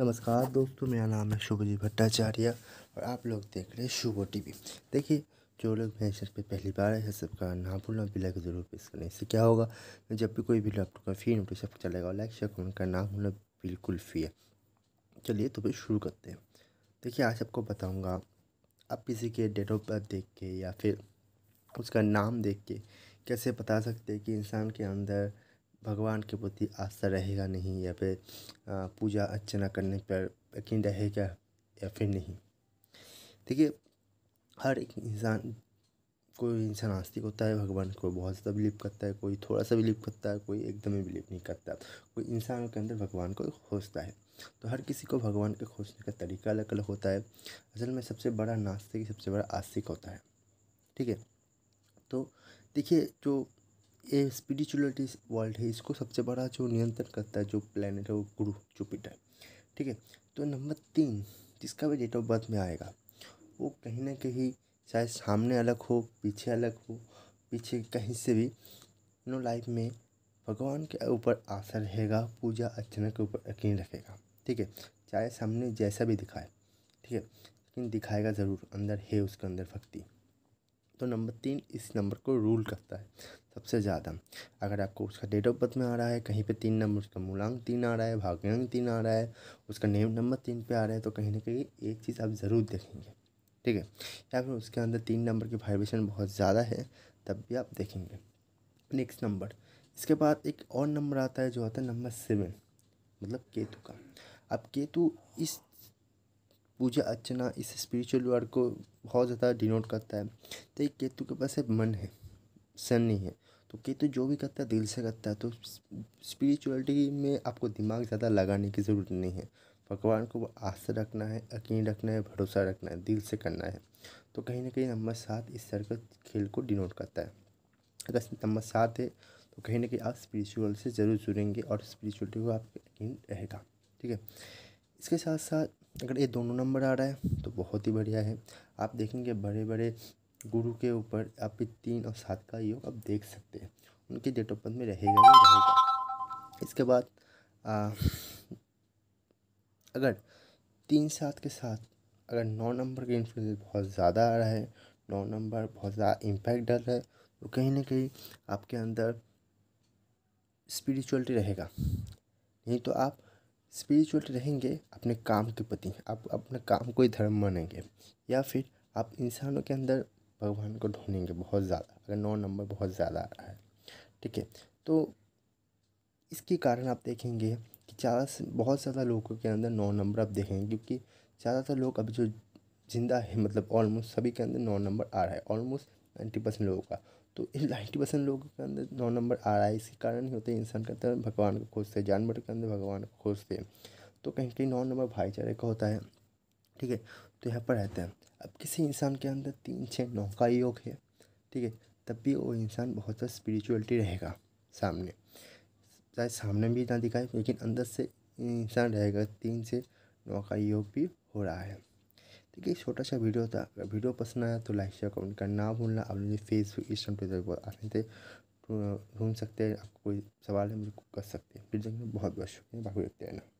नमस्कार दोस्तों मेरा नाम है शुभजी भट्टाचार्य और आप लोग देख रहे हैं शुभो टी देखिए जो लोग मेरे चैनल पे पहली बार है सबका नाम भूलना बिल के जरूर प्रेस करें इससे क्या होगा जब भी कोई भी लैपटॉप का फ्री नोटिफिकेशन चलेगा और लाइक शेयर कमेंट का नाम भूलना बिल्कुल फ्री है चलिए तो फिर शुरू करते हैं देखिए आज आपको बताऊँगा आप किसी के डेट ऑफ बर्थ देख के या फिर उसका नाम देख के कैसे बता सकते हैं कि इंसान के अंदर भगवान के प्रति आस्था रहेगा नहीं या फिर पूजा अर्चना करने पर यकीन रहेगा या फिर नहीं देखिए हर एक इंसान कोई इंसान आस्तिक होता है भगवान को बहुत ज़्यादा बिलीव करता है कोई थोड़ा सा बिलीव करता है कोई एकदम ही बिलीव नहीं करता कोई इंसान के अंदर भगवान को खोजता है तो हर किसी को भगवान के खोजने का तरीका अलग अलग होता है असल में सबसे बड़ा नास्तिक सबसे बड़ा आस्तिक होता है ठीक है तो देखिए जो ये स्पिरिचुअलिटी वर्ल्ड है इसको सबसे बड़ा जो नियंत्रण करता है जो प्लानट है वो गुरु जुपिटर ठीक है तो नंबर तीन जिसका भी डेट ऑफ बर्थ में आएगा वो कहीं ना कहीं चाहे सामने अलग हो पीछे अलग हो पीछे कहीं से भी नो लाइफ में भगवान के ऊपर आशा रहेगा पूजा अर्चना के ऊपर यकीन रखेगा ठीक है चाहे सामने जैसा भी दिखाए ठीक है लेकिन दिखाएगा ज़रूर अंदर है उसके अंदर भक्ति तो नंबर तीन इस नंबर को रूल करता है सबसे ज़्यादा अगर आपको उसका डेट ऑफ बर्थ में आ रहा है कहीं पे तीन नंबर उसका मूलांक तीन आ रहा है भाग्यांक तीन आ रहा है उसका नेम नंबर तीन पे आ रहा है तो कहीं ना कहीं एक चीज़ आप ज़रूर देखेंगे ठीक है या फिर उसके अंदर तीन नंबर की वाइब्रेशन बहुत ज़्यादा है तब भी आप देखेंगे नेक्स्ट नंबर इसके बाद एक और नंबर आता है जो आता है नंबर सेवन मतलब केतु का अब केतु इस पूजा अर्चना इस स्पिरिचुअल वर्ड को बहुत ज़्यादा डिनोट करता है तो एक केतु के पास है मन है सन नहीं है तो केतु जो भी करता है दिल से करता है तो स्पिरिचुअलिटी में आपको दिमाग ज़्यादा लगाने की ज़रूरत नहीं है भगवान को आस्था रखना है यकीन रखना है भरोसा रखना है दिल से करना है तो कहीं ना कहीं नंबर सात इस तरह के खेल को डिनोट करता है अगर नंबर सात है तो कहीं ना कहीं आप स्पिरिचुअल से ज़रूर जुड़ेंगे और स्पिरिचुअलिटी को आपके यकीन रहेगा ठीक है इसके साथ साथ अगर ये दोनों नंबर आ रहा है तो बहुत ही बढ़िया है आप देखेंगे बड़े बड़े गुरु के ऊपर आप तीन और सात का योग आप देख सकते हैं उनके डेट ऑफ बर्थ में रहेगा ही रहेगा इसके बाद आ, अगर तीन सात के साथ अगर नौ नंबर का इन्फ्लुएंस बहुत ज़्यादा आ रहा है नौ नंबर बहुत ज़्यादा इम्पैक्ट डाल रहा है तो कहीं ना कहीं आपके अंदर स्पिरिचुअलिटी रहेगा नहीं तो आप स्पिरिचुअल रहेंगे अपने काम के प्रति आप अपने काम को ही धर्म मानेंगे या फिर आप इंसानों के अंदर भगवान को ढूंढेंगे बहुत ज़्यादा अगर नौ नंबर बहुत ज़्यादा आ रहा है ठीक है तो इसके कारण आप देखेंगे कि ज़्यादा बहुत ज़्यादा लोगों के अंदर नौ नंबर आप देखेंगे क्योंकि ज़्यादातर लोग अभी जो ज़िंदा है मतलब ऑलमोस्ट सभी के अंदर नौ नंबर आ रहा है ऑलमोस्ट नाइन्टी परसेंट लोगों का तो इस नाइन्टी परसेंट लोगों के अंदर नौ नंबर आ रहा है इसी कारण ही होता है इंसान के अंदर भगवान को खोजते हैं जानवर के अंदर भगवान को खोजते हैं तो कहीं कहीं नौ नंबर भाईचारे का होता है ठीक है तो यहाँ पर रहते हैं अब किसी इंसान के अंदर तीन छः नौ का योग है ठीक है तब भी वो इंसान बहुत ज़्यादा स्पिरिचुअलिटी रहेगा सामने चाहे सामने भी ना दिखाए लेकिन अंदर से इंसान रहेगा तीन से नौ का योग भी हो रहा है ठीक है छोटा सा वीडियो था अगर वीडियो पसंद आया तो लाइक शेयर कमेंट करना ना भूलना आप मुझे फेसबुक इंस्टाग्राम ट्विटर पर आने से ढूंढ सकते हैं आपको कोई सवाल है मुझे कर सकते हैं फिर जाएंगे बहुत बहुत शुक्रिया बाकी देखते रहना